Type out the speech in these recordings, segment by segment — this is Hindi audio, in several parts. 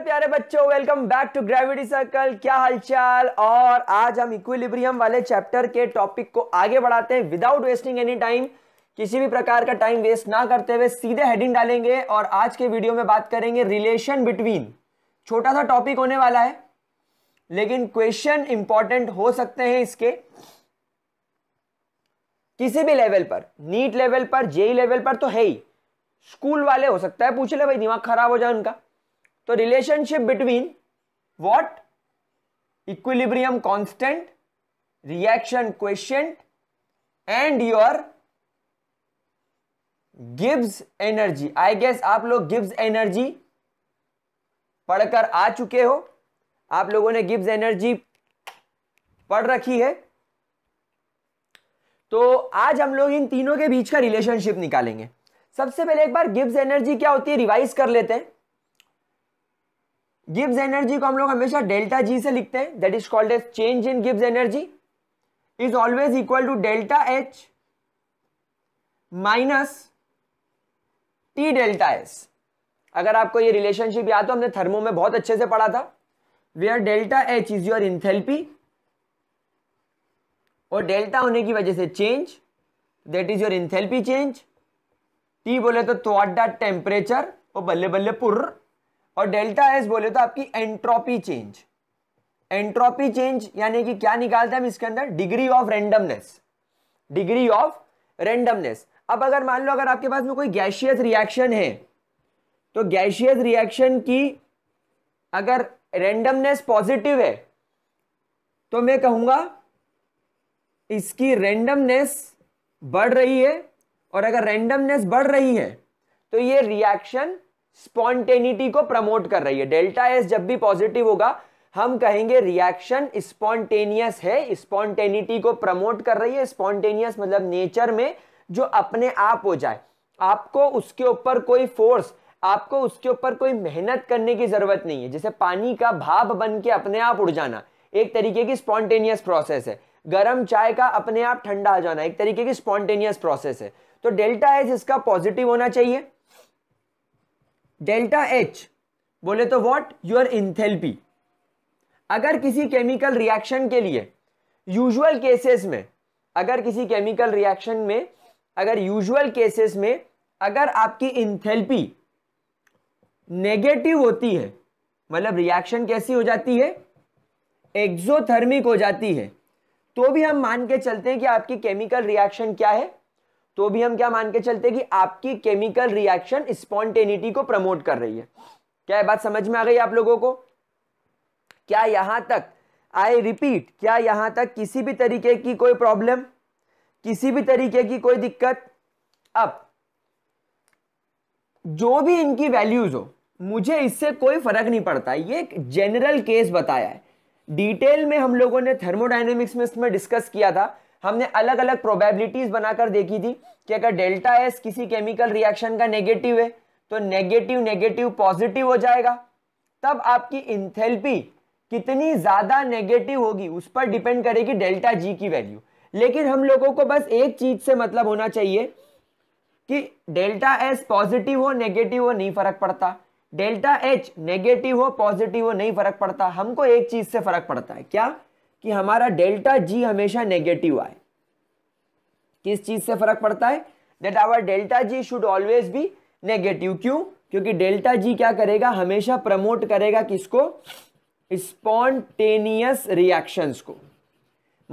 मेरे प्यारे बच्चों welcome back to Gravity Circle क्या हालचाल और आज हम इक्विलिब्रियम वाले चैप्टर के टॉपिक को आगे बढ़ाते हैं विदाउट वेस्टिंग एनी टाइम किसी भी प्रकार का टाइम वेस्ट ना करते हुए सीधे हेडिंग डालेंगे और आज के वीडियो में बात करेंगे रिलेशन बिटवीन छोटा सा टॉपिक होने वाला है लेकिन क्वेश्चन इंपॉर्टेंट हो सकते हैं इसके किसी भी लेवल पर नीट लेवल पर जेई लेवल पर तो है ही स्कूल वाले हो सकता है पूछ ले भाई दिमाग खराब हो जाए उनका तो relationship between what equilibrium constant reaction question and your गिव्स एनर्जी आई गेस आप लोग गिव्स एनर्जी पढ़कर आ चुके हो आप लोगों ने गिव्स एनर्जी पढ़ रखी है तो आज हम लोग इन तीनों के बीच का रिलेशनशिप निकालेंगे सबसे पहले एक बार गिव्स एनर्जी क्या होती है रिवाइज कर लेते हैं गिव्स एनर्जी को हम लोग हमेशा डेल्टा जी से लिखते हैं that is called as change in गिव्स energy is always equal to delta H minus T delta S अगर आपको ये रिलेशनशिप याद हो हमने थर्मो में बहुत अच्छे से पढ़ा था where delta H is your enthalpy और डेल्टा होने की वजह से change that is your enthalpy change T बोले तो त्वाडा तो टेम्परेचर और बल्ले बल्ले पुर्र और डेल्टा एस बोले तो आपकी एंट्रोपी चेंज एंट्रोपी चेंज यानी कि क्या निकालते हैं हम इसके अंदर degree of randomness degree of randomness अब अगर मान लो अगर आपके पास में कोई गैशियस रिएक्शन है तो गैशियस रिएक्शन की अगर रेंडमनेस पॉजिटिव है तो मैं कहूंगा इसकी रेंडमनेस बढ़ रही है और अगर रेंडमनेस बढ़ रही है तो ये रिएक्शन स्पॉन्टेनिटी को प्रमोट कर रही है डेल्टा एस जब भी पॉजिटिव होगा हम कहेंगे रिएक्शन स्पॉन्टेनियस है स्पॉन्टेनिटी को प्रमोट कर रही है स्पॉन्टेनियस मतलब नेचर में जो अपने आप हो जाए आपको उसके ऊपर कोई फोर्स आपको उसके ऊपर कोई मेहनत करने की जरूरत नहीं है जैसे पानी का भाप बन के अपने आप उड़ जाना एक तरीके की स्पॉन्टेनियस प्रोसेस है गर्म चाय का अपने आप ठंडा हो जाना एक तरीके की स्पॉन्टेनियस प्रोसेस है तो डेल्टा एस इसका पॉजिटिव होना चाहिए डेल्टा एच बोले तो व्हाट योर इंथेल्पी अगर किसी केमिकल रिएक्शन के लिए यूजुअल केसेस में अगर किसी केमिकल रिएक्शन में अगर यूजुअल केसेस में अगर आपकी इंथेल्पी नेगेटिव होती है मतलब रिएक्शन कैसी हो जाती है एक्सोथर्मिक हो जाती है तो भी हम मान के चलते हैं कि आपकी केमिकल रिएक्शन क्या है तो भी हम क्या मान के चलते कि आपकी केमिकल रिएक्शन स्पॉन्टेनिटी को प्रमोट कर रही है क्या है बात समझ में आ गई आप लोगों को क्या यहां तक आई रिपीट क्या यहां तक किसी भी तरीके की कोई प्रॉब्लम किसी भी तरीके की कोई दिक्कत अब जो भी इनकी वैल्यूज हो मुझे इससे कोई फर्क नहीं पड़ता ये एक जनरल केस बताया है डिटेल में हम लोगों ने थर्मोडाइनेमिक्स में इसमें डिस्कस किया था हमने अलग अलग प्रोबेबिलिटीज बनाकर देखी थी कि अगर डेल्टा एस किसी केमिकल रिएक्शन का नेगेटिव है तो नेगेटिव नेगेटिव पॉजिटिव हो जाएगा तब आपकी इंथेल्पी कितनी ज़्यादा नेगेटिव होगी उस पर डिपेंड करेगी डेल्टा जी की वैल्यू लेकिन हम लोगों को बस एक चीज़ से मतलब होना चाहिए कि डेल्टा एस पॉजिटिव हो नेगेटिव हो नहीं फ़र्क पड़ता डेल्टा एच नेगेटिव हो पॉजिटिव हो नहीं फ़र्क पड़ता हमको एक चीज़ से फ़र्क पड़ता है क्या कि हमारा डेल्टा जी हमेशा नेगेटिव आए किस चीज़ से फर्क पड़ता है that our delta G should always be negative क्यों क्योंकि डेल्टा जी क्या करेगा हमेशा प्रमोट करेगा किसको स्पॉन्टेनियस रिएक्शंस को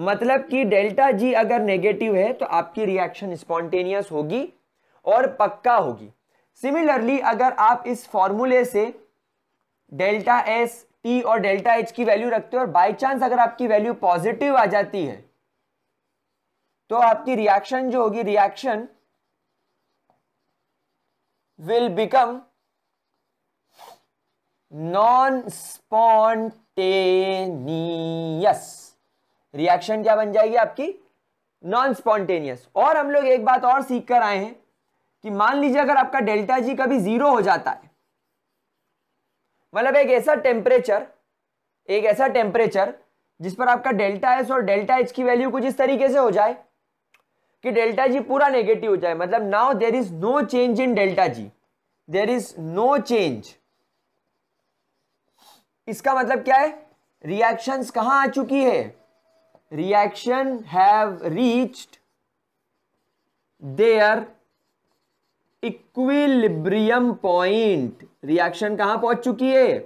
मतलब कि डेल्टा जी अगर नेगेटिव है तो आपकी रिएक्शन स्पॉन्टेनियस होगी और पक्का होगी सिमिलरली अगर आप इस फॉर्मूले से डेल्टा एस टी और डेल्टा एच की वैल्यू रखते हो और बाई चांस अगर आपकी वैल्यू पॉजिटिव आ जाती है तो आपकी रिएक्शन जो होगी reaction will become non spontaneous reaction क्या बन जाएगी आपकी नॉन स्पॉन्टेनियस और हम लोग एक बात और सीख कर आए हैं कि मान लीजिए अगर आपका डेल्टा जी कभी जीरो हो जाता है मतलब एक ऐसा टेम्परेचर एक ऐसा टेम्परेचर जिस पर आपका डेल्टा एस और डेल्टा एच की वैल्यू कुछ इस तरीके से हो जाए कि डेल्टा जी पूरा नेगेटिव हो जाए मतलब now there is no change in delta G there is no change इसका मतलब क्या है रिएक्शंस कहां आ चुकी है reaction have reached their equilibrium point reaction कहां पहुंच चुकी है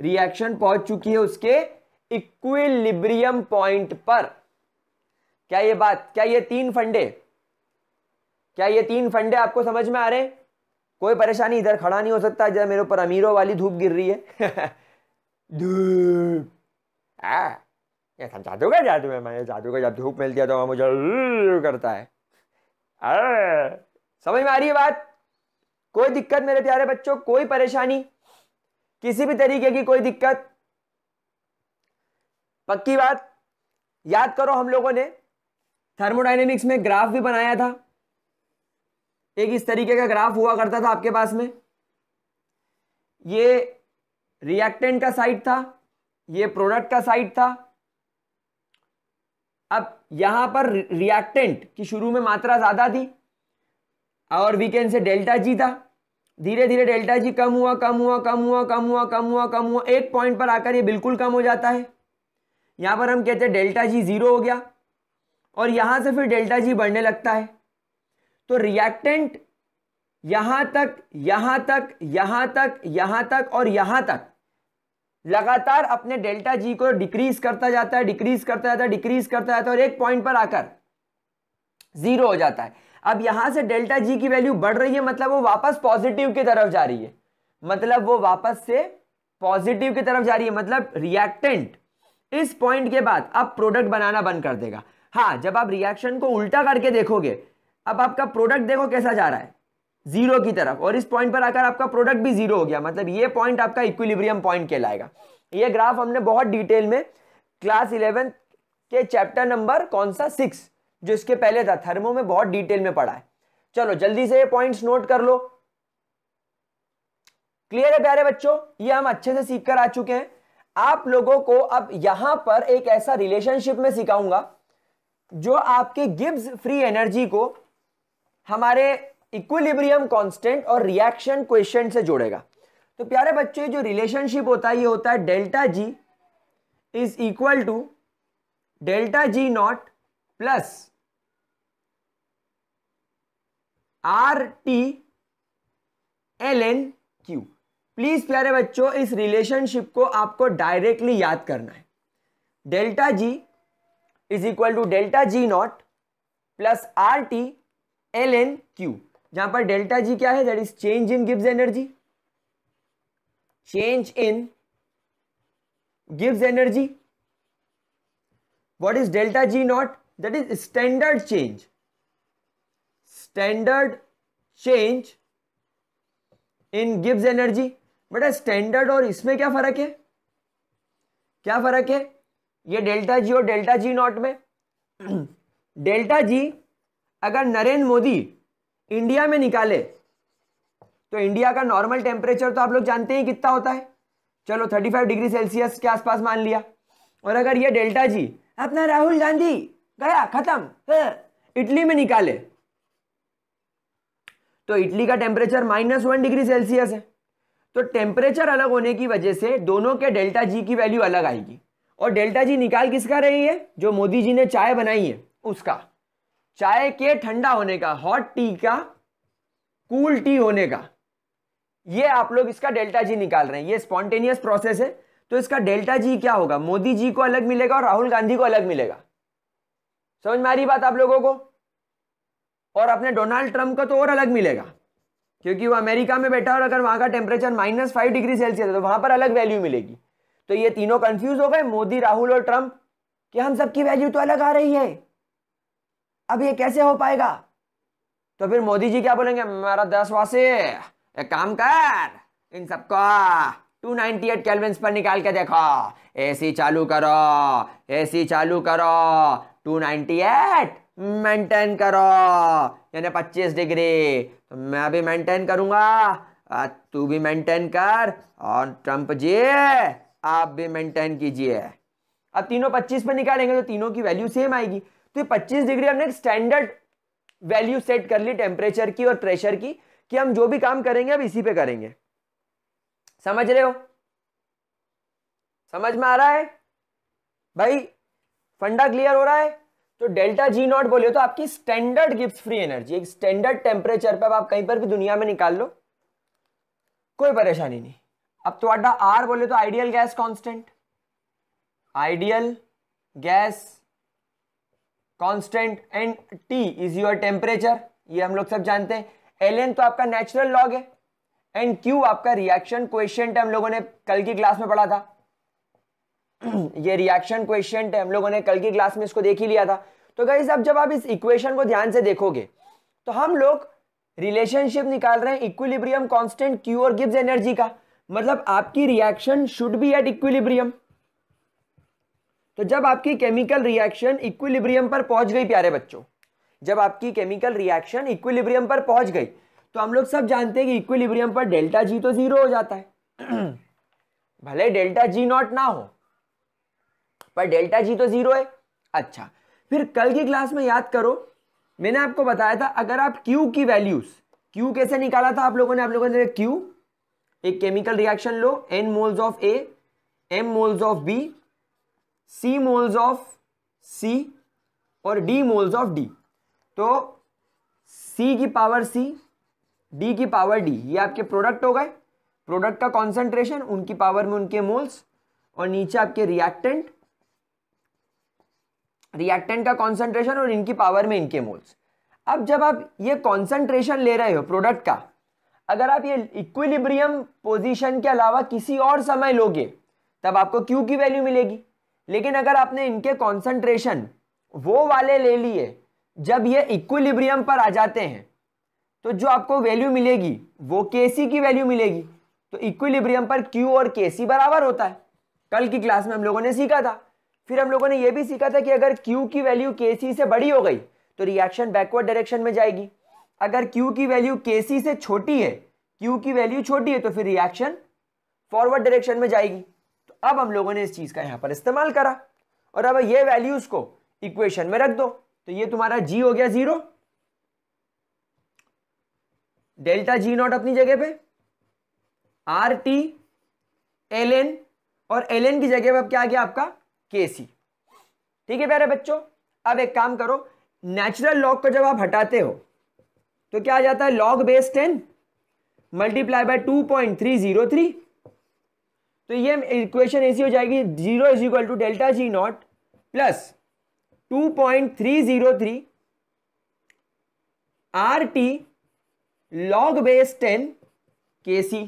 रिएक्शन पहुंच चुकी है उसके इक्विलिब्रियम पॉइंट पर क्या ये बात क्या ये तीन फंडे क्या ये तीन फंडे आपको समझ में आ रहे हैं कोई परेशानी इधर खड़ा नहीं हो सकता जब मेरे ऊपर अमीरों वाली धूप गिर रही है जादू का जादू है मैंने जादू का जब धूप मिलती है तो मुझे करता है अरे समझ में आ रही है बात कोई दिक्कत मेरे प्यारे बच्चों कोई परेशानी किसी भी तरीके की कोई दिक्कत पक्की बात याद करो हम लोगों ने थर्मोडाइनेमिक्स में ग्राफ भी बनाया था एक इस तरीके का ग्राफ हुआ करता था आपके पास में ये रिएक्टेंट का साइड था ये प्रोडक्ट का साइड था अब यहां पर रिएक्टेंट की शुरू में मात्रा ज्यादा थी और we can say delta G था धीरे धीरे डेल्टा जी कम हुआ कम हुआ कम हुआ कम हुआ कम हुआ कम हुआ एक पॉइंट पर आकर ये बिल्कुल कम हो जाता है यहाँ पर हम कहते हैं डेल्टा जी ज़ीरो हो गया और यहाँ से फिर डेल्टा जी बढ़ने लगता है तो रिएक्टेंट यहाँ तक यहाँ तक यहाँ तक यहाँ तक और यहाँ तक लगातार अपने डेल्टा जी को डिक्रीज करता जाता है डिक्रीज करता जाता है डिक्रीज करता जाता है और एक पॉइंट पर आकर ज़ीरो हो जाता है अब यहाँ से डेल्टा जी की वैल्यू बढ़ रही है मतलब वो वापस पॉजिटिव की तरफ जा रही है मतलब वो वापस से पॉजिटिव की तरफ जा रही है मतलब रिएक्टेंट इस पॉइंट के बाद अब प्रोडक्ट बनाना बंद कर देगा हाँ जब आप रिएक्शन को उल्टा करके देखोगे अब आपका प्रोडक्ट देखो कैसा जा रहा है जीरो की तरफ और इस पॉइंट पर आकर आपका प्रोडक्ट भी जीरो हो गया मतलब ये पॉइंट आपका इक्विलिब्रियम पॉइंट कहलाएगा ये ग्राफ हमने बहुत डिटेल में क्लास इलेवेंथ के चैप्टर नंबर कौन सा सिक्स जो इसके पहले था थर्मो में बहुत डिटेल में पढ़ा है चलो जल्दी से ये पॉइंट्स नोट कर लो क्लियर है प्यारे बच्चों ये हम अच्छे से सीख कर आ चुके हैं आप लोगों को अब यहां पर एक ऐसा रिलेशनशिप में सिखाऊंगा जो आपके गिब्स फ्री एनर्जी को हमारे इक्विलिब्रियम कांस्टेंट और रिएक्शन क्वेश्चन से जोड़ेगा तो प्यारे बच्चों जो रिलेशनशिप होता है ये होता है delta G is equal to delta G naught plus R T L N Q please प्यारे बच्चों इस रिलेशनशिप को आपको डायरेक्टली याद करना है delta G is equal to delta G naught plus R T L N Q जहां पर डेल्टा जी क्या है दैट इज चेंज इन गिव्स एनर्जी चेंज इन गिव्स energy what is delta G not that is standard change standard change in गिव्स एनर्जी बेटा स्टैंडर्ड और इसमें क्या फर्क है क्या फर्क है ये डेल्टा जी और डेल्टा जी नॉट में डेल्टा जी अगर नरेंद्र मोदी इंडिया में निकाले तो इंडिया का नॉर्मल टेम्परेचर तो आप लोग जानते हैं कितना होता है चलो 35 डिग्री सेल्सियस के आसपास मान लिया और अगर ये डेल्टा जी अपना राहुल गांधी गया खत्म इटली में निकाले तो इटली का temperature minus one degree Celsius है तो टेम्परेचर अलग होने की वजह से दोनों के डेल्टा जी की वैल्यू अलग आएगी और डेल्टा जी निकाल किसका रही है जो मोदी जी ने चाय बनाई है उसका चाय के ठंडा होने का हॉट टी का कूल टी होने का ये आप लोग इसका डेल्टा जी निकाल रहे हैं ये स्पॉन्टेनियस प्रोसेस है तो इसका डेल्टा जी क्या होगा मोदी जी को अलग मिलेगा और राहुल गांधी को अलग मिलेगा समझ में आ रही बात आप लोगों को और अपने डोनाल्ड ट्रंप का तो और अलग मिलेगा क्योंकि वो अमेरिका में बैठा और अगर वहां का temperature minus five degree Celsius है तो वहां पर अलग वैल्यू मिलेगी तो ये तीनों कंफ्यूज हो गए मोदी राहुल और ट्रंप कि हम सबकी वैल्यू तो अलग आ रही है अब ये कैसे हो पाएगा तो फिर मोदी जी क्या बोलेंगे हमारा दस वासे एक काम कर इन सबको 298 एट पर निकाल के देखो एसी चालू करो एसी चालू करो 298 मेंटेन करो यानी 25 डिग्री तो मैं भी मेंटेन करूंगा तू भी मेंटेन कर और ट्रंप जी आप भी मेंटेन कीजिए अब तीनों 25 पे निकालेंगे तो तीनों की वैल्यू सेम आएगी तो ये 25 डिग्री हमने स्टैंडर्ड वैल्यू सेट कर ली टेम्परेचर की और प्रेशर की कि हम जो भी काम करेंगे अब इसी पे करेंगे समझ रहे हो समझ में आ रहा है भाई फंडा क्लियर हो रहा है तो डेल्टा जी नॉट बोले तो आपकी स्टैंडर्ड गिब्स फ्री एनर्जी एक स्टैंडर्ड टेम्परेचर पर आप कहीं पर भी दुनिया में निकाल लो कोई परेशानी नहीं अब तो आर बोले तो ideal gas constant ideal gas constant and T is your temperature ये हम लोग सब जानते हैं एल तो आपका नेचुरल लॉग है एंड क्यू आपका रिएक्शन क्वेश्चन हम लोगों ने कल की क्लास में पढ़ा था ये रिएक्शन क्वेश्चन है हम लोगों ने कल की क्लास में इसको देख ही लिया था तो गाइज अब जब आप इस इक्वेशन को ध्यान से देखोगे तो हम लोग रिलेशनशिप निकाल रहे हैं इक्विलिब्रियम कांस्टेंट क्यू और गिव्स एनर्जी का मतलब आपकी reaction should be at equilibrium तो जब आपकी केमिकल रिएक्शन इक्विलिब्रियम पर पहुंच गई प्यारे बच्चों जब आपकी केमिकल रिएक्शन इक्विलिब्रियम पर पहुंच गई तो हम लोग सब जानते हैं कि इक्विलिब्रियम पर डेल्टा जी तो जीरो हो जाता है भले डेल्टा जी नॉट ना हो पर डेल्टा जी तो ज़ीरो है अच्छा फिर कल की क्लास में याद करो मैंने आपको बताया था अगर आप क्यू की वैल्यूज़ क्यू कैसे निकाला था आप लोगों ने आप लोगों ने क्यू एक केमिकल रिएक्शन लो n moles of A m moles of B c moles of C और डी मोल्स ऑफ डी तो सी की पावर सी डी की पावर डी ये आपके प्रोडक्ट हो गए प्रोडक्ट का कॉन्सेंट्रेशन उनकी पावर में उनके मोल्स और नीचे आपके रिएक्टेंट रिएक्टेंट का कॉन्सेंट्रेशन और इनकी पावर में इनके मोल्स अब जब आप ये कॉन्सेंट्रेशन ले रहे हो प्रोडक्ट का अगर आप ये इक्विलिब्रियम पोजीशन के अलावा किसी और समय लोगे तब आपको क्यू की वैल्यू मिलेगी लेकिन अगर आपने इनके कॉन्सेंट्रेशन वो वाले ले लिए जब ये इक्विलिब्रियम पर आ जाते हैं तो जो आपको वैल्यू मिलेगी वो के की वैल्यू मिलेगी तो इक्विलिब्रियम पर क्यू और के बराबर होता है कल की क्लास में हम लोगों ने सीखा था फिर हम लोगों ने यह भी सीखा था कि अगर Q की वैल्यू KC से बड़ी हो गई तो रिएक्शन बैकवर्ड डायरेक्शन में जाएगी अगर Q की वैल्यू KC से छोटी है Q की वैल्यू छोटी है तो फिर रिएक्शन फॉरवर्ड डायरेक्शन में जाएगी तो अब हम लोगों ने इस चीज़ का यहां पर इस्तेमाल करा और अब ये वैल्यूज को इक्वेशन में रख दो तो ये तुम्हारा जी हो गया जीरो डेल्टा जी नॉट अपनी जगह पे आर टी एल एन और एल एन की जगह पे अब क्या आ गया आपका के सी ठीक है प्यारे बच्चों अब एक काम करो नेचुरल लॉग को जब आप हटाते हो तो क्या आ जाता है log base ten multiply by two point three zero three तो ये इक्वेशन ऐसी हो जाएगी zero is equal to delta G naught plus two point three zero three R T log base ten K C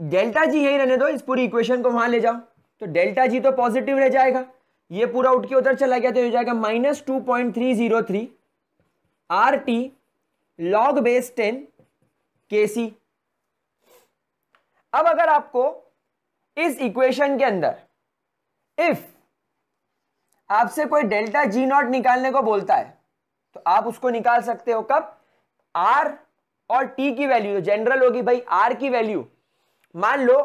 delta G यही रहने दो इस पूरी इक्वेशन को वहां ले जाओ तो डेल्टा जी तो पॉजिटिव रह जाएगा ये पूरा उठ के उधर चला गया तो हो जाएगा minus two point three zero three R T log base ten K C अब अगर आपको इस इक्वेशन के अंदर इफ आपसे कोई डेल्टा जी नॉट निकालने को बोलता है तो आप उसको निकाल सकते हो कब आर और टी की वैल्यू जनरल तो होगी भाई आर की वैल्यू मान लो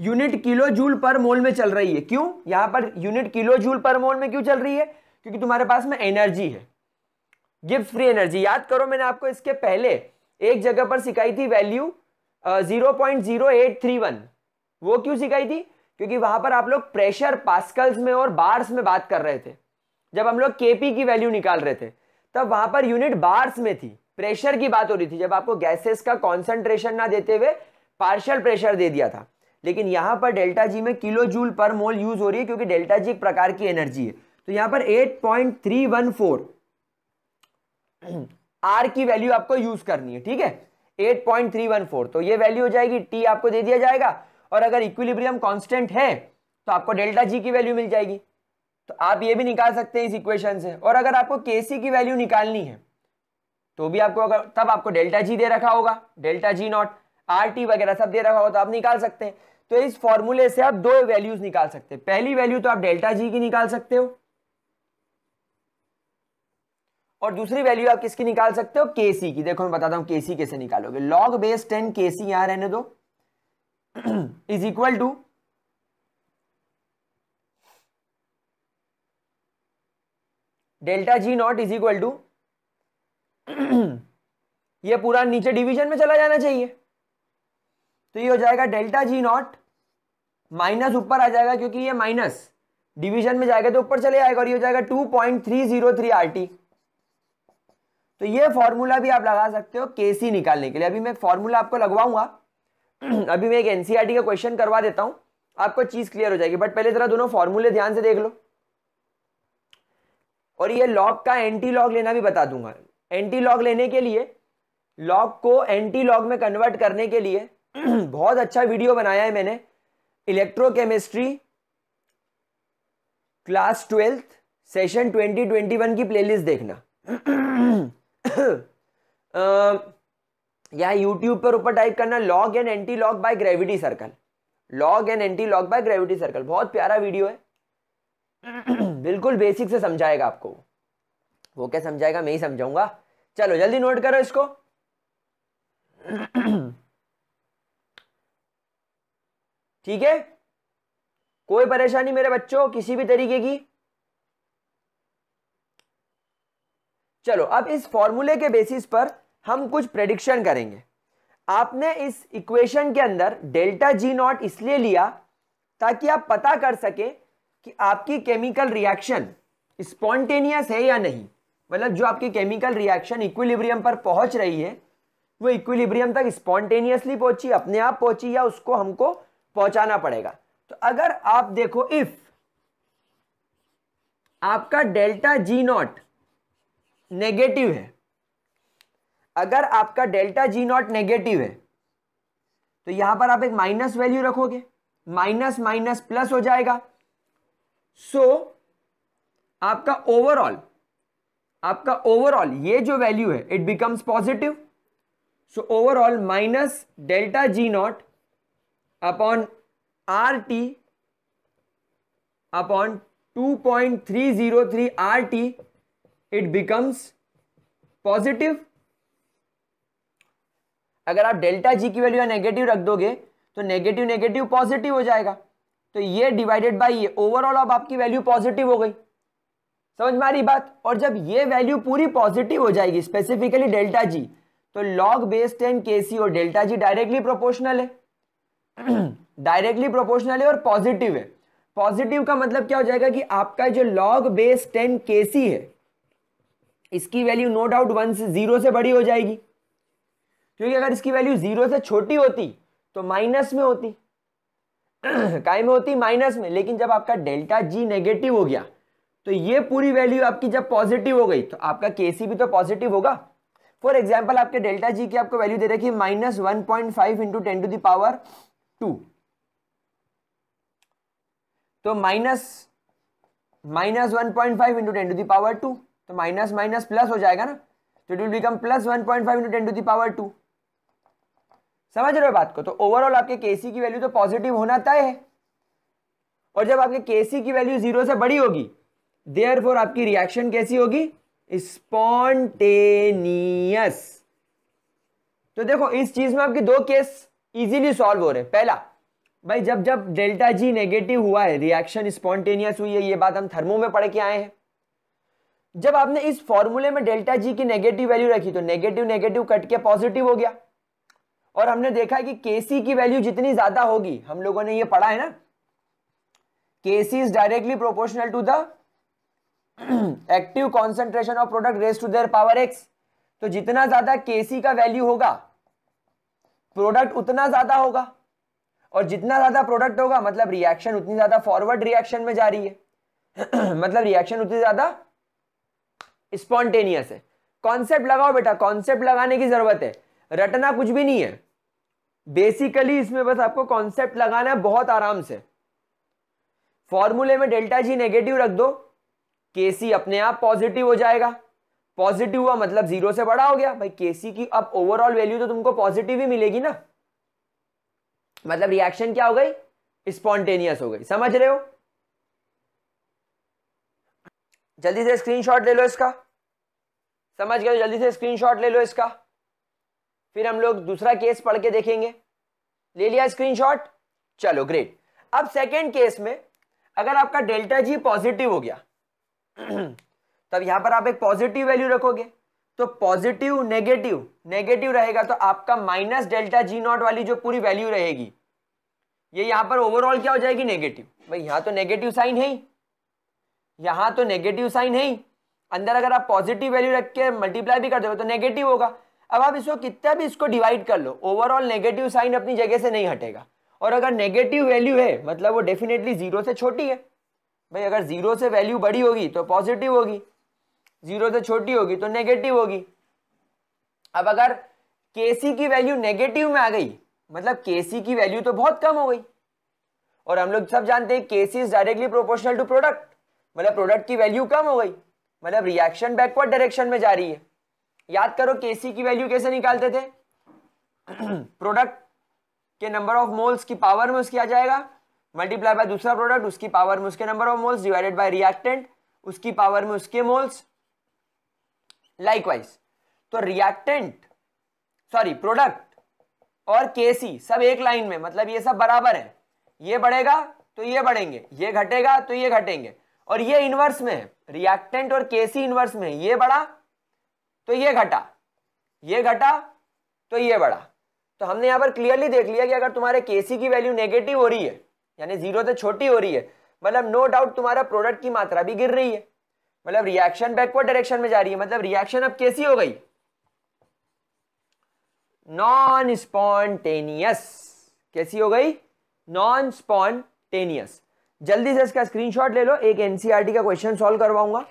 यूनिट किलो जूल पर मोल में चल रही है क्यों यहां per unit kilo joule per मोल में क्यों चल रही है क्योंकि तुम्हारे पास में एनर्जी है गिफ्ट फ्री एनर्जी याद करो मैंने आपको इसके पहले एक जगह पर सिखाई थी value zero point zero eight three one वो क्यों सिखाई थी क्योंकि वहां पर आप लोग प्रेशर पास्कल्स में और बार्स में बात कर रहे थे जब हम लोग केपी की वैल्यू निकाल रहे थे तब वहां पर यूनिट बार्स में थी प्रेशर की बात हो रही थी जब आपको गैसेस का कॉन्सेंट्रेशन ना देते हुए पार्शियल प्रेशर दे दिया था लेकिन यहाँ पर डेल्टा जी में किलो जूल पर मोल यूज हो रही है क्योंकि डेल्टा जी एक प्रकार की एनर्जी है तो यहाँ पर 8.314 आर की वैल्यू आपको यूज करनी है ठीक है 8.314 तो ये वैल्यू हो जाएगी टी आपको दे दिया जाएगा और अगर इक्विलिब्रियम कांस्टेंट है तो आपको डेल्टा जी की वैल्यू मिल जाएगी तो आप ये भी निकाल सकते हैं इस इक्वेशन से और अगर आपको के की वैल्यू निकालनी है तो भी आपको अगर तब आपको डेल्टा जी दे रखा होगा delta G naught R T वगैरह सब दे रखा हो तो आप निकाल सकते हैं तो इस फॉर्मूले से आप दो वैल्यूज निकाल सकते हैं पहली वैल्यू तो आप डेल्टा जी की निकाल सकते हो और दूसरी वैल्यू आप किसकी निकाल सकते हो सी की देखो मैं बताता हूं सी कैसे निकालोगे लॉग बेस टेन केसी यहां रहने दो is equal to delta G naught is equal to ये पूरा नीचे डिवीजन में चला जाना चाहिए तो ये हो जाएगा डेल्टा जी नॉट माइनस ऊपर आ जाएगा क्योंकि ये माइनस डिवीजन में जाएगा तो ऊपर चले जाएगा और ये हो जाएगा two point three zero three R T तो ये फॉर्मूला भी आप लगा सकते हो के सी निकालने के लिए अभी मैं फॉर्मूला आपको लगवाऊंगा अभी मैं एक एनसीईआरटी e का क्वेश्चन करवा देता हूं आपको चीज क्लियर हो जाएगी बट पहले जरा दोनों फॉर्मूले ध्यान से देख लो और ये लॉग का एंटी लॉग लेना भी बता दूंगा एंटी लॉग लेने के लिए लॉग को एंटी लॉग में कन्वर्ट करने के लिए बहुत अच्छा वीडियो बनाया है मैंने electrochemistry class twelfth session twenty twenty one की प्लेलिस्ट देखना या यूट्यूब पर ऊपर टाइप करना log and anti log by Gravity Circle log and anti log by Gravity Circle बहुत प्यारा वीडियो है बिल्कुल बेसिक से समझाएगा आपको वो क्या समझाएगा मैं ही समझाऊंगा चलो जल्दी नोट करो इसको ठीक है कोई परेशानी मेरे बच्चों किसी भी तरीके की चलो अब इस फॉर्मूले के बेसिस पर हम कुछ प्रेडिक्शन करेंगे आपने इस इक्वेशन के अंदर डेल्टा जी नॉट इसलिए लिया ताकि आप पता कर सकें कि आपकी केमिकल रिएक्शन स्पॉन्टेनियस है या नहीं मतलब जो आपकी केमिकल रिएक्शन इक्विलिब्रियम पर पहुंच रही है वो इक्विलिब्रियम तक स्पॉन्टेनियसली पहुंची अपने आप पहुंची या उसको हमको पहुंचाना पड़ेगा तो अगर आप देखो इफ आपका डेल्टा जी नॉट नेगेटिव है अगर आपका डेल्टा जी नॉट नेगेटिव है तो यहां पर आप एक माइनस वैल्यू रखोगे माइनस माइनस प्लस हो जाएगा सो so, आपका ओवरऑल आपका ओवरऑल ये जो वैल्यू है it becomes positive so overall minus delta G naught upon R T upon two point three three zero R T it becomes positive अगर आप डेल्टा जी की वैल्यू या नेगेटिव रख दोगे तो नेगेटिव नेगेटिव पॉजिटिव हो जाएगा तो ये डिवाइडेड बाय ये ओवरऑल अब आपकी वैल्यू पॉजिटिव हो गई समझ में आ रही बात और जब ये वैल्यू पूरी पॉजिटिव हो जाएगी स्पेसिफिकली डेल्टा जी तो log base ten K C और डेल्टा जी डायरेक्टली प्रोपोर्शनल है डायरेक्टली प्रोपोर्शनल है और पॉजिटिव है पॉजिटिव का मतलब क्या हो जाएगा कि आपका जो लॉग बेस टेन के है इसकी वैल्यू नो डाउट वन से जीरो से बड़ी हो जाएगी क्योंकि अगर इसकी वैल्यू जीरो से छोटी होती तो माइनस में होती काय में होती माइनस में लेकिन जब आपका डेल्टा जी नेगेटिव हो गया तो ये पूरी वैल्यू आपकी जब पॉजिटिव हो गई तो आपका के भी तो पॉजिटिव होगा फॉर एग्जाम्पल आपके डेल्टा जी की आपको वैल्यू दे रखी है minus one point five into ten to the power two तो minus minus one point five into ten to power two तो माइनस माइनस प्लस हो जाएगा ना तो it will become plus one point five into ten to the power two समझ रहे हो बात को तो ओवरऑल आपके केसी की वैल्यू तो पॉजिटिव होना तय है और जब आपके केसी की वैल्यू जीरो से बड़ी होगी देयर फोर आपकी रिएक्शन कैसी होगी स्पॉन्टेनियस तो देखो इस चीज में आपकी दो केस इजीली सॉल्व हो रहे पहला भाई जब जब डेल्टा जी नेगेटिव हुआ है रिएक्शन स्पॉन्टेनियस हुई है ये बात हम थर्मो में पढ़ के आए हैं जब आपने इस फॉर्मूले में डेल्टा जी की नेगेटिव वैल्यू रखी तो नेगेटिव नेगेटिव कट के पॉजिटिव हो गया और हमने देखा कि केसी की वैल्यू जितनी ज्यादा होगी हम लोगों ने ये पढ़ा है ना KC is directly proportional to the active concentration of product raise to their power X तो जितना ज्यादा केसी का वैल्यू होगा प्रोडक्ट उतना ज्यादा होगा और जितना ज्यादा प्रोडक्ट होगा मतलब रिएक्शन उतनी ज्यादा फॉरवर्ड रिएक्शन में जा रही है मतलब रिएक्शन उतनी ज्यादा स्पॉन्टेनियस है कॉन्सेप्ट लगाओ बेटा कॉन्सेप्ट लगाने की जरूरत है रटना कुछ भी नहीं है बेसिकली इसमें बस आपको कॉन्सेप्ट लगाना है बहुत आराम से फॉर्मूले में डेल्टा जी नेगेटिव रख दो के सी अपने आप पॉजिटिव हो जाएगा पॉजिटिव हुआ मतलब जीरो से बड़ा हो गया भाई केसी की अब ओवरऑल वैल्यू तो तुमको पॉजिटिव ही मिलेगी ना मतलब रिएक्शन क्या हो गई स्पॉन्टेनियस हो गई समझ रहे हो जल्दी से स्क्रीनशॉट ले लो इसका समझ गए जल्दी से स्क्रीनशॉट ले लो इसका फिर हम लोग दूसरा केस पढ़ के देखेंगे ले लिया स्क्रीनशॉट चलो ग्रेट अब सेकेंड केस में अगर आपका डेल्टा जी पॉजिटिव हो गया तब यहां यहाँ पर आप एक पॉजिटिव वैल्यू रखोगे तो पॉजिटिव नेगेटिव नेगेटिव रहेगा तो आपका माइनस डेल्टा जी नॉट वाली जो पूरी वैल्यू रहेगी ये यहाँ पर ओवरऑल क्या हो जाएगी नेगेटिव भाई यहाँ तो नेगेटिव साइन है ही यहाँ तो नेगेटिव साइन है ही अंदर अगर आप पॉजिटिव वैल्यू रख के मल्टीप्लाई भी कर दोगे तो नेगेटिव होगा अब आप इसको कितना भी इसको डिवाइड कर लो ओवरऑल नेगेटिव साइन अपनी जगह से नहीं हटेगा और अगर नेगेटिव वैल्यू है मतलब वो डेफिनेटली जीरो से छोटी है भाई अगर जीरो से वैल्यू बड़ी होगी तो पॉजिटिव होगी जीरो से तो छोटी होगी तो नेगेटिव होगी अब अगर के की वैल्यू नेगेटिव में आ गई मतलब केसी की वैल्यू तो बहुत कम हो गई और हम लोग सब जानते हैं KC is directly proportional to product मतलब प्रोडक्ट की वैल्यू कम हो गई मतलब रिएक्शन बैकवर्ड डायरेक्शन में जा रही है याद करो के की वैल्यू कैसे निकालते थे प्रोडक्ट के नंबर ऑफ मोल्स की पावर में उसकी आ जाएगा मल्टीप्लाई बाय दूसरा प्रोडक्ट उसकी पावर में उसके number of moles divided by reactant उसकी पावर में उसके मोल्स लाइकवाइज तो रिएक्टेंट सॉरी प्रोडक्ट और केसी सब एक लाइन में मतलब ये सब बराबर है ये बढ़ेगा तो ये बढ़ेंगे ये घटेगा तो ये घटेंगे और ये इनवर्स में है रिएक्टेंट और केसी इनवर्स में है ये बढ़ा तो ये घटा ये घटा तो ये बढ़ा तो हमने यहां पर क्लियरली देख लिया कि अगर तुम्हारे केसी की वैल्यू नेगेटिव हो रही है यानी जीरो से छोटी हो रही है मतलब नो डाउट तुम्हारा प्रोडक्ट की मात्रा भी गिर रही है मतलब रिएक्शन बैकवर्ड डायरेक्शन में जा रही है मतलब रिएक्शन अब कैसी हो गई नॉन स्पॉन्टेनियस कैसी हो गई नॉन स्पॉन्टेनियस जल्दी से इसका स्क्रीनशॉट ले लो एक एनसीईआरटी e का क्वेश्चन सॉल्व करवाऊंगा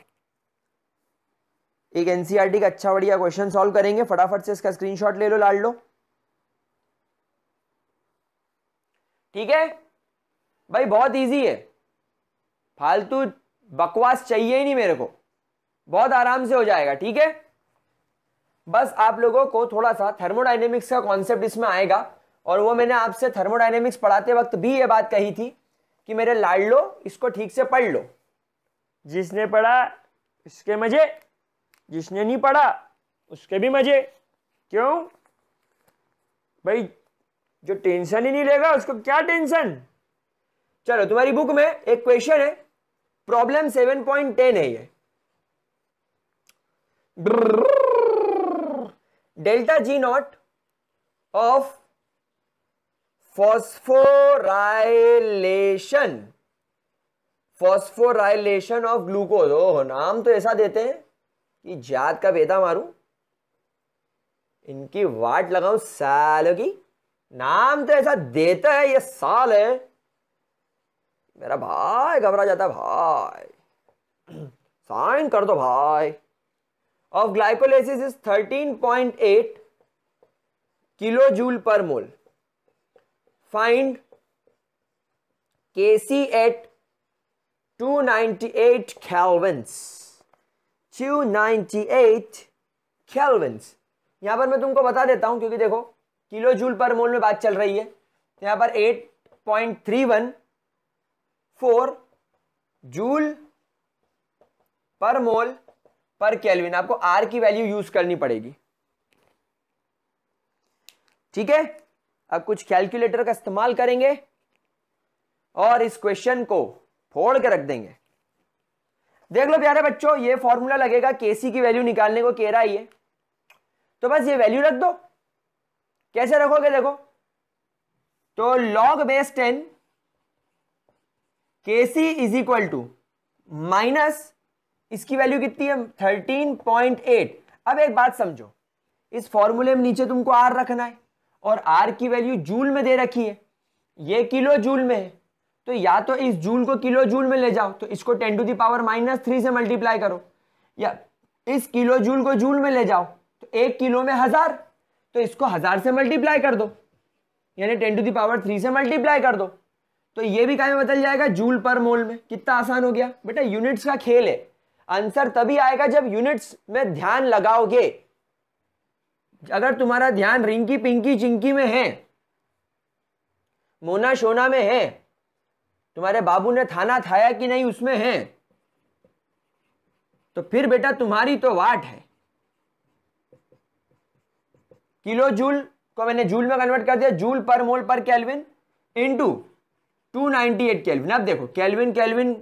एक एनसीईआरटी e का अच्छा बढ़िया क्वेश्चन सॉल्व करेंगे फटाफट से इसका स्क्रीन ले लो लाड लो ठीक है भाई बहुत ईजी है फालतू बकवास चाहिए ही नहीं मेरे को बहुत आराम से हो जाएगा ठीक है बस आप लोगों को थोड़ा सा थर्मोडाइनेमिक्स का कॉन्सेप्ट इसमें आएगा और वो मैंने आपसे थर्मोडाइनेमिक्स पढ़ाते वक्त भी ये बात कही थी कि मेरे लाडलो इसको ठीक से पढ़ लो जिसने पढ़ा इसके मज़े जिसने नहीं पढ़ा उसके भी मज़े क्यों भाई जो टेंशन ही नहीं लेगा उसको क्या टेंशन चलो तुम्हारी बुक में एक क्वेश्चन है प्रॉब्लम सेवन पॉइंट टेन है ये delta G naught of phosphorylation phosphorylation of glucose ओह नाम तो ऐसा देते हैं कि जात का बेटा मारूं इनकी वाट लगाऊं सालों की नाम तो ऐसा देता है ये साल है मेरा भाई घबरा जाता भाई साइन कर दो भाई of glycolysis is 13.8 kilo joule per mole find K C at two kelvins at kelvins यहां पर मैं तुमको बता देता हूं क्योंकि देखो किलो जूल पर मोल में बात चल रही है तो यहाँ पर 8.31 फोर जूल पर मोल पर केल्विन आपको आर की वैल्यू यूज करनी पड़ेगी ठीक है अब कुछ कैलकुलेटर का इस्तेमाल करेंगे और इस क्वेश्चन को फोड़ के रख देंगे देख लो प्यारे बच्चों ये फॉर्मूला लगेगा केसी की वैल्यू निकालने को कह रहा है ये तो बस ये वैल्यू रख दो कैसे रखोगे देखो तो log base ten K C is equal to minus इसकी वैल्यू कितनी है थर्टीन पॉइंट एट अब एक बात समझो इस फॉर्मूले में नीचे तुमको आर रखना है और आर की वैल्यू जूल में दे रखी है ये किलो जूल में है तो या तो इस जूल को किलो जूल में ले जाओ तो इसको ten to the power minus three से मल्टीप्लाई करो या इस किलो जूल को जूल में ले जाओ तो एक किलो में हज़ार तो इसको हज़ार से मल्टीप्लाई कर दो यानी टेन टू दावर थ्री से मल्टीप्लाई कर दो तो ये भी कहा बदल जाएगा जूल पर मोल में कितना आसान हो गया बेटा यूनिट्स का खेल है आंसर तभी आएगा जब यूनिट्स में ध्यान लगाओगे अगर तुम्हारा ध्यान रिंकी पिंकी चिंकी में है मोना शोना में है तुम्हारे बाबू ने थाना थाया कि नहीं उसमें है तो फिर बेटा तुम्हारी तो वाट है किलो जूल को मैंने जूल में कन्वर्ट कर दिया जूल पर मोल पर कैलविन इंटू 298 केल्विन अब देखो केल्विन केल्विन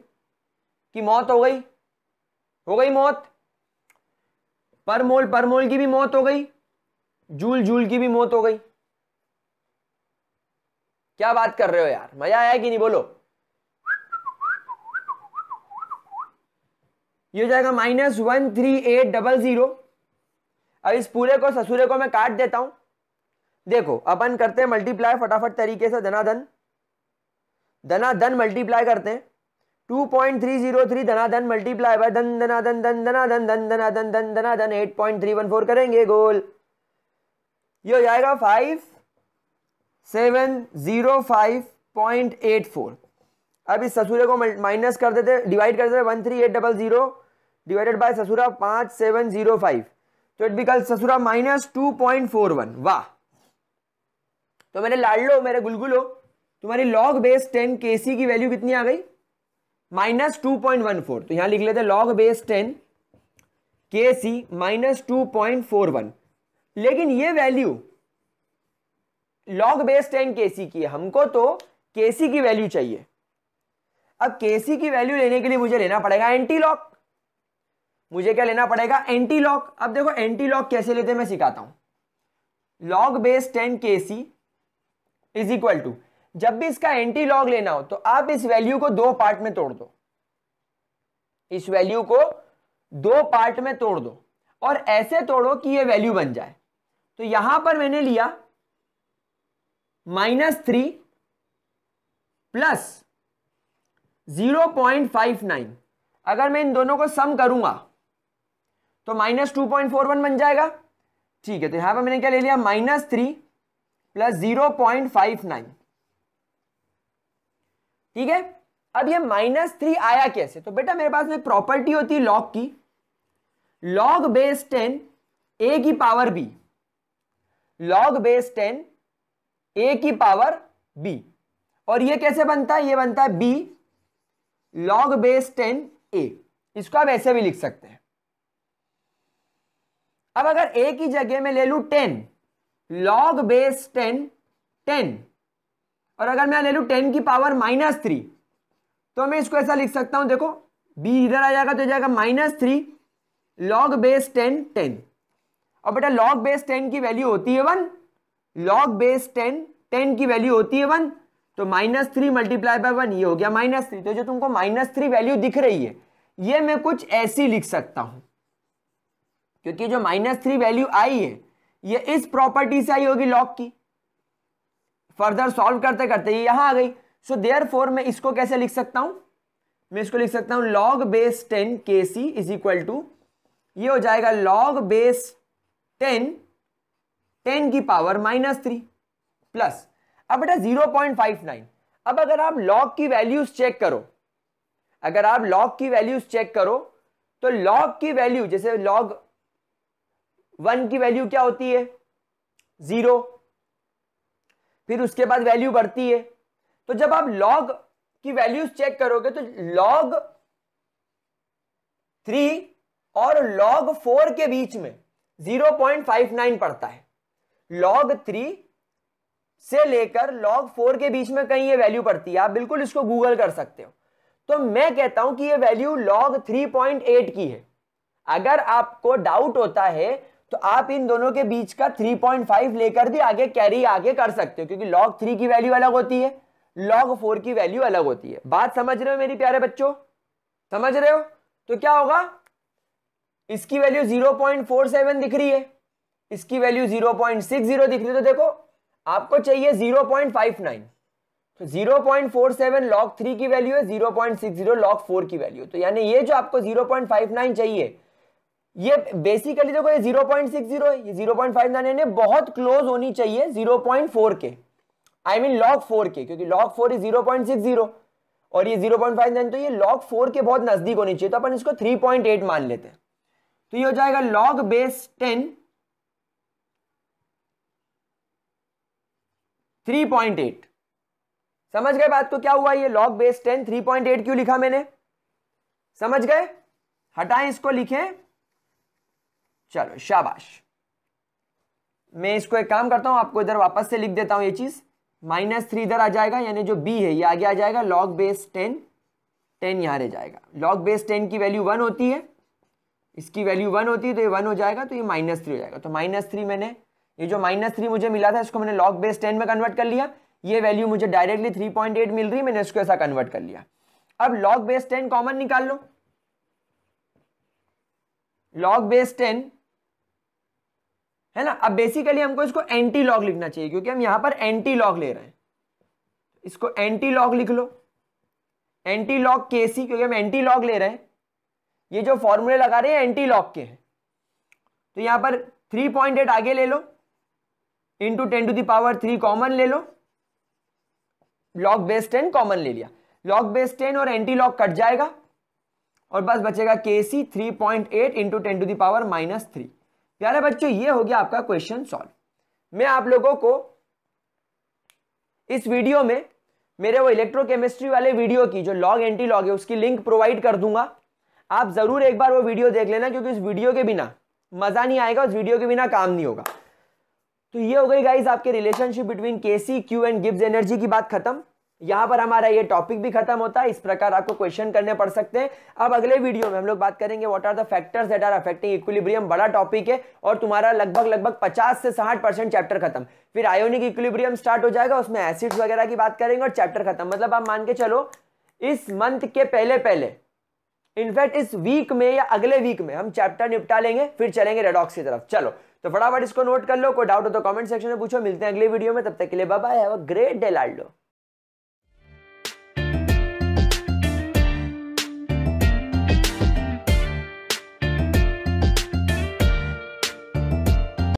की मौत हो गई हो गई मौत पर मोल पर मोल की भी मौत हो गई जूल जूल की भी मौत हो गई क्या बात कर रहे हो यार मजा आया कि नहीं बोलो ये जाएगा minus one three eight double zero अब इस पूरे को ससुरे को मैं काट देता हूं देखो अपन करते हैं मल्टीप्लाई फटाफट तरीके से धनाधन दन। धना धन मल्टीप्लाई करते हैं two point three zero three धना धन मल्टीप्लाई बाय धन धना धन धन धना धन धन धना धन धन धना धन eight point three one four करेंगे गोल ये हो जाएगा five seven zero five point eight four अब इस ससुरे को माइनस कर देते डिवाइड कर देते one three eight double zero divided by ससुरा पाँच सेवन जीरो फाइव तो इट बिकल ससुरा minus two point four one वाह तो मैंने लाडलो मेरे गुलगुलो तुम्हारी लॉग बेस टेन के सी की वैल्यू कितनी आ गई minus two point one four तो यहां लिख लेते log base ten K C minus two point four one लेकिन ये value log base ten K सी की है हमको तो के सी की वैल्यू चाहिए अब के सी की वैल्यू लेने के लिए मुझे लेना पड़ेगा एंटी लॉक मुझे क्या लेना पड़ेगा एंटी लॉक अब देखो एंटी लॉक कैसे लेते मैं सिखाता हूं log base ten K C is equal to जब भी इसका एंटी लॉग लेना हो तो आप इस वैल्यू को दो पार्ट में तोड़ दो इस वैल्यू को दो पार्ट में तोड़ दो और ऐसे तोड़ो कि ये वैल्यू बन जाए तो यहां पर मैंने लिया minus three plus zero point five nine अगर मैं इन दोनों को सम करूंगा तो minus two point four one बन जाएगा ठीक है तो यहां पर मैंने क्या ले लिया minus three plus zero point five nine ठीक है अब ये माइनस थ्री आया कैसे तो बेटा मेरे पास में प्रॉपर्टी होती है लॉग की लॉग बेस टेन ए की power B log base ten A की पावर बी और ये कैसे बनता है ये बनता है B log base ten A इसको आप ऐसे भी लिख सकते हैं अब अगर ए की जगह में ले लू ten log base ten ten और अगर मैं ले लूँ टेन की पावर माइनस थ्री तो मैं इसको ऐसा लिख सकता हूँ देखो बी इधर आ जाएगा तो जाएगा minus three log base ten ten और बेटा लॉग बेस टेन की वैल्यू होती है one log base ten ten की वैल्यू होती है वन तो minus three multiply by one ये हो गया माइनस थ्री तो जो तुमको माइनस थ्री वैल्यू दिख रही है ये मैं कुछ ऐसी लिख सकता हूं क्योंकि जो माइनस थ्री वैल्यू आई है ये इस प्रॉपर्टी से आई होगी लॉग की फर्दर सॉल्व करते करते यहां यहाँ आ गई सो देयर फोर मैं इसको कैसे लिख सकता हूँ मैं इसको लिख सकता हूँ log base ten K C is equal to ये हो जाएगा लॉग बेस टेन टेन की पावर माइनस थ्री प्लस अब बेटा जीरो पॉइंट फाइव नाइन अब अगर आप लॉग की वैल्यूज चेक करो अगर आप लॉग की वैल्यूज चेक करो तो लॉग की वैल्यू जैसे लॉग वन की वैल्यू क्या होती है जीरो फिर उसके बाद वैल्यू बढ़ती है तो जब आप लॉग की वैल्यूज चेक करोगे तो लॉग थ्री और लॉग फोर के बीच में जीरो पॉइंट फाइव नाइन पड़ता है लॉग थ्री से लेकर लॉग फोर के बीच में कहीं ये वैल्यू पड़ती है आप बिल्कुल इसको गूगल कर सकते हो तो मैं कहता हूं कि ये value log three point eight की है अगर आपको डाउट होता है तो आप इन दोनों के बीच का 3.5 लेकर भी आगे कैरी आगे कर सकते हो क्योंकि लॉग थ्री की वैल्यू अलग होती है लॉग फोर की वैल्यू अलग होती है बात समझ रहे हो मेरी प्यारे बच्चों समझ रहे हो तो क्या होगा इसकी वैल्यू 0.47 दिख रही है इसकी वैल्यू 0.60 दिख रही है तो देखो आपको चाहिए 0.59 तो सेवन लॉग थ्री की वैल्यू है जीरो लॉग फोर की वैल्यू तो यानी ये जो आपको नाइन चाहिए ये बेसिकली देखो ये 0.60 है ये 0.59 यानी बहुत क्लोज होनी चाहिए 0.4 के आई मीन लॉग 4 के क्योंकि लॉग 4 इज 0.60 और ये 0.59 तो ये लॉग 4 के बहुत नजदीक होनी चाहिए तो अपन इसको 3.8 मान लेते हैं तो ये हो जाएगा लॉग बेस 10 3.8 समझ गए बात को क्या हुआ ये लॉग बेस 10 3.8 क्यों लिखा मैंने समझ गए हटाएं इसको लिखें चलो शाबाश मैं इसको एक काम करता हूँ आपको इधर वापस से लिख देता हूं ये चीज़ माइनस थ्री इधर आ जाएगा यानी जो बी है ये आगे आ जाएगा लॉग बेस टेन टेन यहाँ रह जाएगा लॉग बेस टेन की वैल्यू वन होती है इसकी वैल्यू वन होती है तो ये वन हो जाएगा तो ये माइनस थ्री हो जाएगा तो माइनस थ्री मैंने ये जो माइनस थ्री मुझे मिला था इसको मैंने लॉग बेस टेन में कन्वर्ट कर लिया ये वैल्यू मुझे डायरेक्टली थ्री पॉइंट एट मिल रही मैंने इसको ऐसा कन्वर्ट कर लिया अब लॉग बेस टेन कॉमन निकाल लो लॉग बेस टेन है ना अब बेसिकली हमको इसको एंटी लॉग लिखना चाहिए क्योंकि हम यहाँ पर एंटी लॉग ले रहे हैं इसको एंटी लॉग लिख लो एंटी लॉग के सी क्योंकि हम एंटी लॉग ले रहे हैं ये जो फॉर्मूले लगा रहे हैं एंटी लॉग के हैं तो यहाँ पर थ्री पॉइंट एट आगे ले लो into ten to the power three common ले लो लॉग बेस टेन कॉमन ले लिया लॉग बेस टेन और एंटी लॉग कट जाएगा और बस बचेगा K C three point eight into ten to the power minus three प्यारे बच्चों ये हो गया आपका क्वेश्चन सॉल्व मैं आप लोगों को इस वीडियो में मेरे वो इलेक्ट्रोकेमिस्ट्री वाले वीडियो की जो लॉग एंटी लॉग है उसकी लिंक प्रोवाइड कर दूंगा आप ज़रूर एक बार वो वीडियो देख लेना क्योंकि इस वीडियो के बिना मज़ा नहीं आएगा उस वीडियो के बिना काम नहीं होगा तो ये हो गई गाइज आपके relationship between K C Q and Gibbs energy की बात खत्म यहां पर हमारा ये टॉपिक भी खत्म होता है इस प्रकार आपको क्वेश्चन करने पड़ सकते हैं अब अगले वीडियो में हम लोग बात करेंगे what are the factors that are affecting equilibrium बड़ा टॉपिक है और तुम्हारा लगभग लगभग 50 से 60 परसेंट चैप्टर खत्म फिर आयोनिक इक्विलिब्रियम स्टार्ट हो जाएगा उसमें एसिड्स वगैरह की बात करेंगे और चैप्टर खत्म मतलब आप मान के चलो इस मंथ के पहले पहले इनफैक्ट इस वीक में या अगले वीक में हम चैप्टर निपटा लेंगे फिर चलेंगे रेडॉक्स की तरफ चलो तो फटाफट इसको नोट कर लो कोई डाउट हो तो कमेंट सेक्शन में पूछो मिलते हैं अगले वीडियो में तब तक के लिए बाय ग्रेट डे लाल्डो